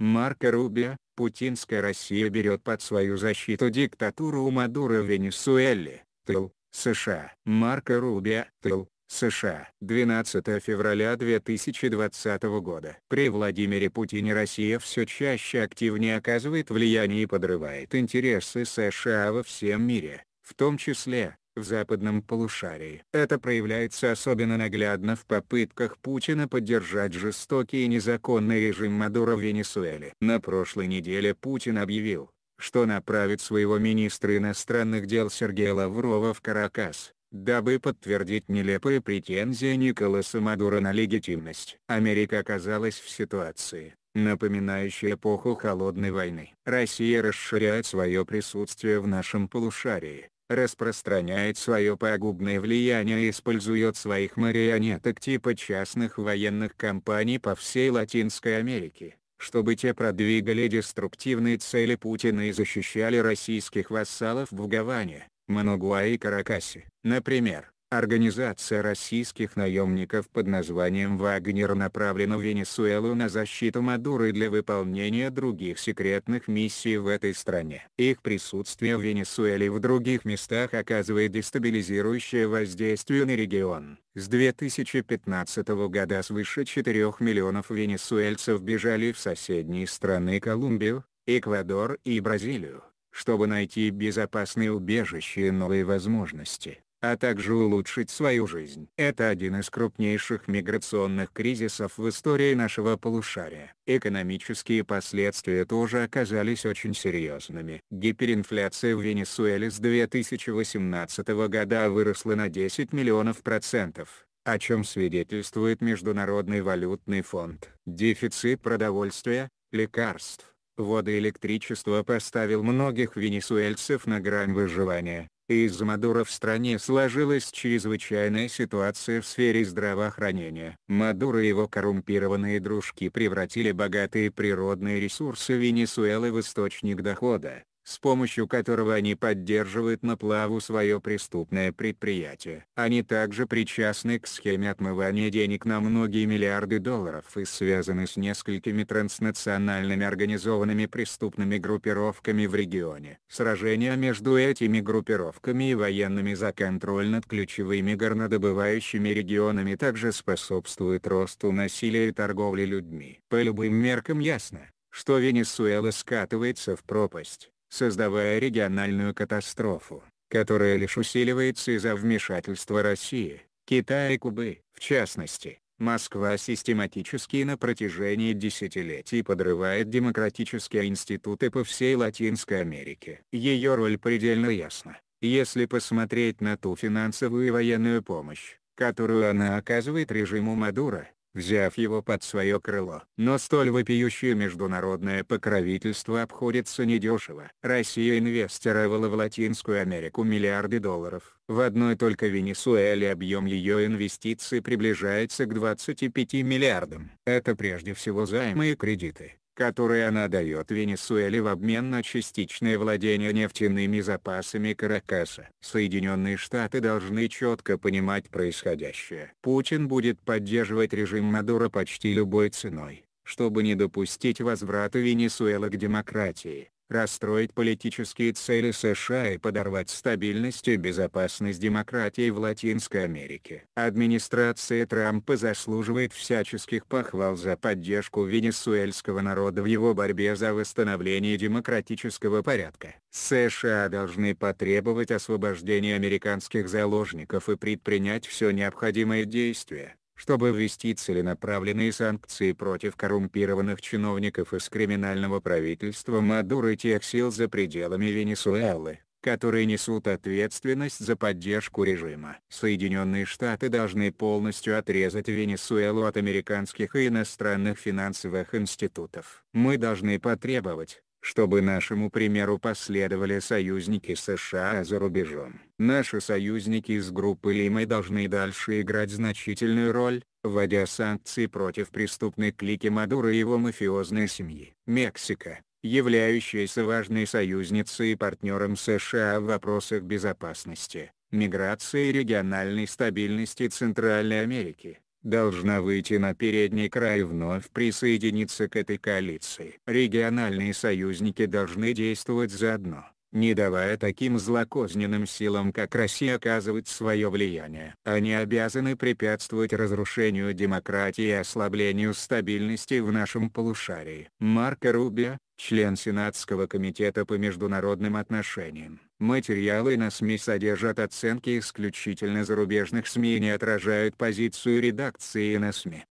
Марко Рубио, путинская Россия берет под свою защиту диктатуру у Мадуро в Венесуэле, тыл, США. Марко Рубио, тыл, США. 12 февраля 2020 года. При Владимире Путине Россия все чаще активнее оказывает влияние и подрывает интересы США во всем мире, в том числе, в западном полушарии. Это проявляется особенно наглядно в попытках Путина поддержать жестокий и незаконный режим Мадуро в Венесуэле. На прошлой неделе Путин объявил, что направит своего министра иностранных дел Сергея Лаврова в Каракас, дабы подтвердить нелепые претензии Николаса Мадуро на легитимность. Америка оказалась в ситуации, напоминающей эпоху Холодной войны. Россия расширяет свое присутствие в нашем полушарии, распространяет свое пагубное влияние и использует своих марионеток типа частных военных компаний по всей Латинской Америке, чтобы те продвигали деструктивные цели Путина и защищали российских вассалов в Гаване, Манагуа и Каракасе. Например, Организация российских наемников под названием «Вагнер» направлена в Венесуэлу на защиту Мадуры для выполнения других секретных миссий в этой стране. Их присутствие в Венесуэле и в других местах оказывает дестабилизирующее воздействие на регион. С 2015 года свыше 4 миллионов венесуэльцев бежали в соседние страны Колумбию, Эквадор и Бразилию чтобы найти безопасные убежища и новые возможности а также улучшить свою жизнь. Это один из крупнейших миграционных кризисов в истории нашего полушария. Экономические последствия тоже оказались очень серьезными. Гиперинфляция в Венесуэле с 2018 года выросла на 10 миллионов процентов о чем свидетельствует Международный валютный фонд. Дефицит продовольствия, лекарств, воды электричества поставил многих венесуэльцев на грань выживания и из-за Мадура в стране сложилась чрезвычайная ситуация в сфере здравоохранения. Мадура и его коррумпированные дружки превратили богатые природные ресурсы Венесуэлы в источник дохода, с помощью которого они поддерживают на плаву свое преступное предприятие. Они также причастны к схеме отмывания денег на многие миллиарды долларов и связаны с несколькими транснациональными организованными преступными группировками в регионе. Сражения между этими группировками и военными за контроль над ключевыми горнодобывающими регионами также способствуют росту насилия и торговли людьми. По любым меркам ясно, что Венесуэла скатывается в пропасть создавая региональную катастрофу, которая лишь усиливается из-за вмешательства России, Китая и Кубы. В частности, Москва систематически на протяжении десятилетий подрывает демократические институты по всей Латинской Америке. Ее роль предельно ясна, если посмотреть на ту финансовую и военную помощь, которую она оказывает режиму Мадура, взяв его под свое крыло. Но столь вопиющее международное покровительство обходится недешево. Россия инвестировала в Латинскую Америку миллиарды долларов. В одной только Венесуэле объем ее инвестиций приближается к 25 миллиардам. Это прежде всего займы и кредиты которые она дает Венесуэле в обмен на частичное владение нефтяными запасами Каракаса. Соединенные Штаты должны четко понимать происходящее. Путин будет поддерживать режим Мадуро почти любой ценой чтобы не допустить возврата Венесуэлы к демократии расстроить политические цели США и подорвать стабильность и безопасность демократии в Латинской Америке. Администрация Трампа заслуживает всяческих похвал за поддержку венесуэльского народа в его борьбе за восстановление демократического порядка. США должны потребовать освобождения американских заложников и предпринять все необходимые действия, чтобы ввести целенаправленные санкции против коррумпированных чиновников из криминального правительства Мадуры тех сил за пределами Венесуэлы, которые несут ответственность за поддержку режима. Соединенные Штаты должны полностью отрезать Венесуэлу от американских и иностранных финансовых институтов. Мы должны потребовать, чтобы нашему примеру последовали союзники США за рубежом. Наши союзники из группы Лимы должны дальше играть значительную роль, вводя санкции против преступной клики Мадуро и его мафиозной семьи. Мексика, являющаяся важной союзницей и партнером США в вопросах безопасности, миграции и региональной стабильности Центральной Америки, должна выйти на передний край и вновь присоединиться к этой коалиции. Региональные союзники должны действовать заодно, не давая таким злокозненным силам как Россия оказывать свое влияние. Они обязаны препятствовать разрушению демократии и ослаблению стабильности в нашем полушарии. Марко Рубио, член Сенатского комитета по международным отношениям. Материалы на СМИ содержат оценки исключительно зарубежных СМИ и не отражают позицию редакции на СМИ.